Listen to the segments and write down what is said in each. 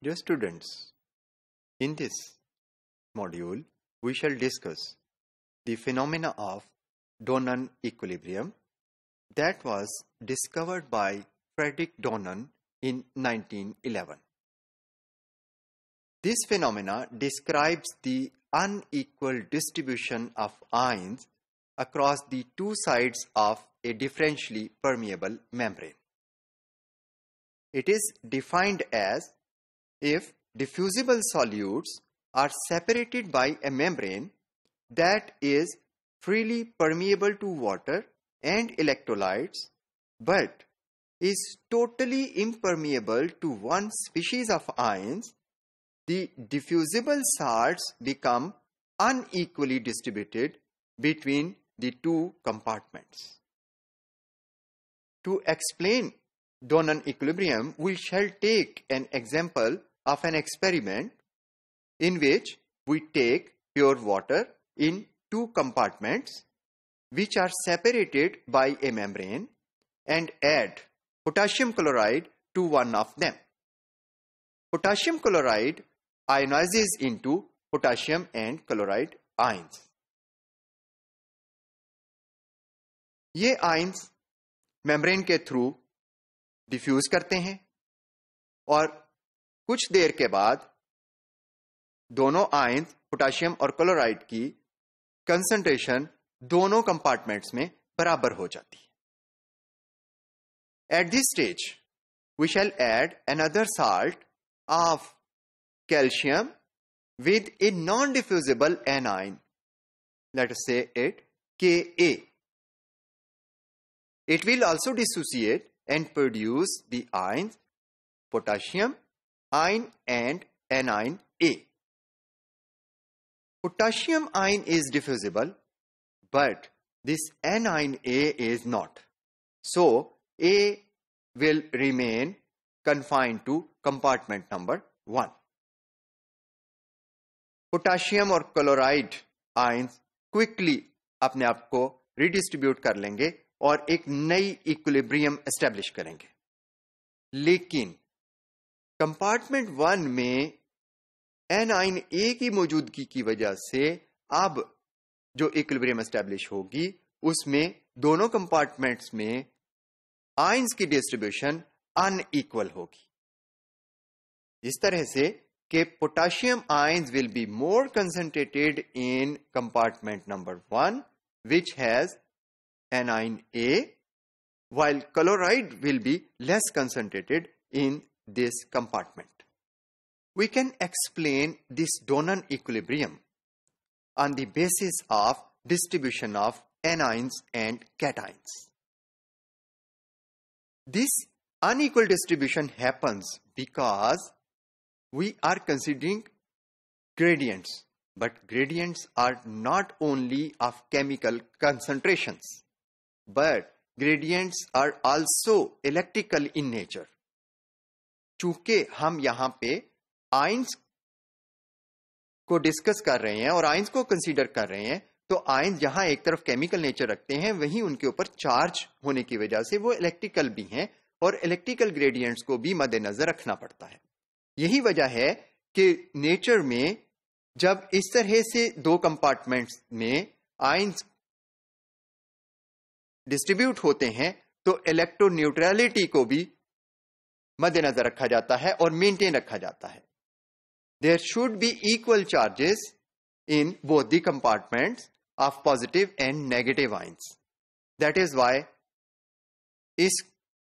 Dear students, in this module, we shall discuss the phenomena of Donnan equilibrium that was discovered by Frederick Donnan in 1911. This phenomena describes the unequal distribution of ions across the two sides of a differentially permeable membrane. It is defined as if diffusible solutes are separated by a membrane that is freely permeable to water and electrolytes but is totally impermeable to one species of ions, the diffusible salts become unequally distributed between the two compartments. To explain Donan equilibrium, we shall take an example of an experiment in which we take pure water in two compartments which are separated by a membrane and add potassium chloride to one of them. Potassium chloride ionizes into potassium and chloride ions. ये ions membrane के through diffuse करते हैं और कुछ देर के बाद दोनों आयंस पोटाशियम और क्लोराइड की कंसंट्रेशन दोनों कंपार्टमेंट्स में बराबर हो जाती है at this stage we shall add another salt of calcium with a non diffusible anion let say it K A it will also dissociate and produce the ion potassium iron and anion A. Potassium ion is diffusible, but this anion A is not. So, A will remain confined to compartment number 1. Potassium और chloride ions quickly अपने आप को redistribute कर लेंगे और एक नई equilibrium establish करेंगे लेकिन कंपार्टमेंट वन में एन आइन ए की मौजूदगी की वजह से अब जो इक्विलिब्रियम एस्टेब्लिश होगी उसमें दोनों कंपार्टमेंट्स में आइंस की डिस्ट्रीब्यूशन अनइक्वल होगी इस तरह से कि potassium ions will be more concentrated in compartment number one which has anion A while chloride will be less concentrated in this compartment. We can explain this Donnan equilibrium on the basis of distribution of anions and cations. This unequal distribution happens because we are considering gradients but gradients are not only of chemical concentrations but gradients are also electrical in nature चूंकि हम यहां पे ions को discuss कर रहे हैं और ions को कंसीडर कर रहे हैं तो आइंस जहां एक तरफ केमिकल नेचर रखते हैं वहीं उनके ऊपर चार्ज होने की वजह से वो इलेक्ट्रिकल भी हैं और इलेक्ट्रिकल ग्रेडियंट्स को भी मद्देनजर रखना पड़ता है यही वजह है कि नेचर में जब इस तरह से दो कंपार्टमेंट्स में आइंस डिस्ट्रीब्यूट होते हैं तो इलेक्ट्रोन्यूट्रलिटी को भी मद्देनजर रखा जाता है और मेंटेन रखा जाता है there should be equal charges in both the compartment of positive and negative ions that is why इस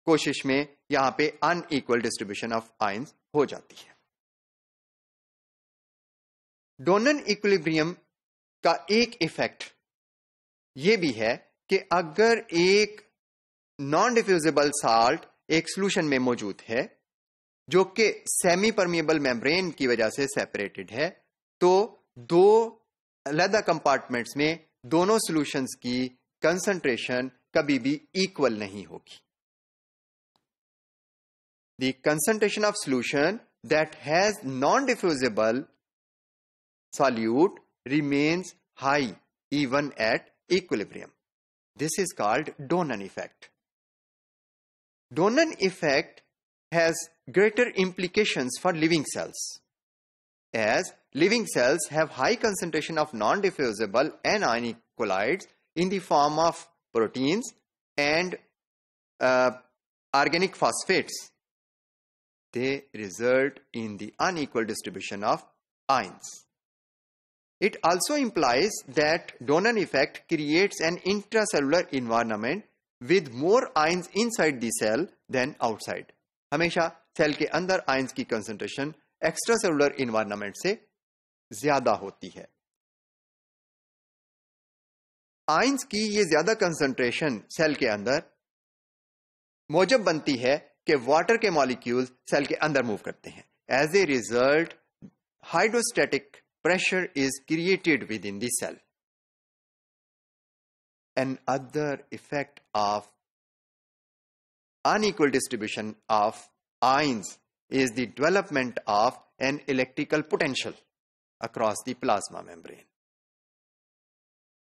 कोशिश में यहां पे अनईक्वल डिस्ट्रीब्यूशन ऑफ आइंस हो जाती है डोनन इक्विलिब्रियम का एक इफेक्ट यह भी है कि अगर एक नॉन डिफ्यूजेबल साल्ट एक सॉल्यूशन में मौजूद है जो कि सेमी परमिबल मेम्ब्रेन की वजह से सेपरेटेड है तो दो अलग कंपार्टमेंट्स में दोनों सॉल्यूशंस की कंसंट्रेशन कभी भी इक्वल नहीं होगी the concentration of solution that has non diffusible solute remains high even at equilibrium this is called Donnan effect Donnan effect has greater implications for living cells as living cells have high concentration of non-diffusible anionic colloids in the form of proteins and uh, organic phosphates. They result in the unequal distribution of ions. It also implies that Donnan effect creates an intracellular environment with more ions inside the cell than outside हमेशा cell के अंदर ions की concentration extra cellular environment से ज्यादा होती है ions की ये ज्यादा कंसेंट्रेशन सेल के अंदर मौजब बनती है कि वाटर के मॉलिक्यूल्स सेल के अंदर मूव करते हैं as a result hydrostatic pressure is created within the cell another effect of unequal distribution of ions is the development of an electrical potential across the plasma membrane.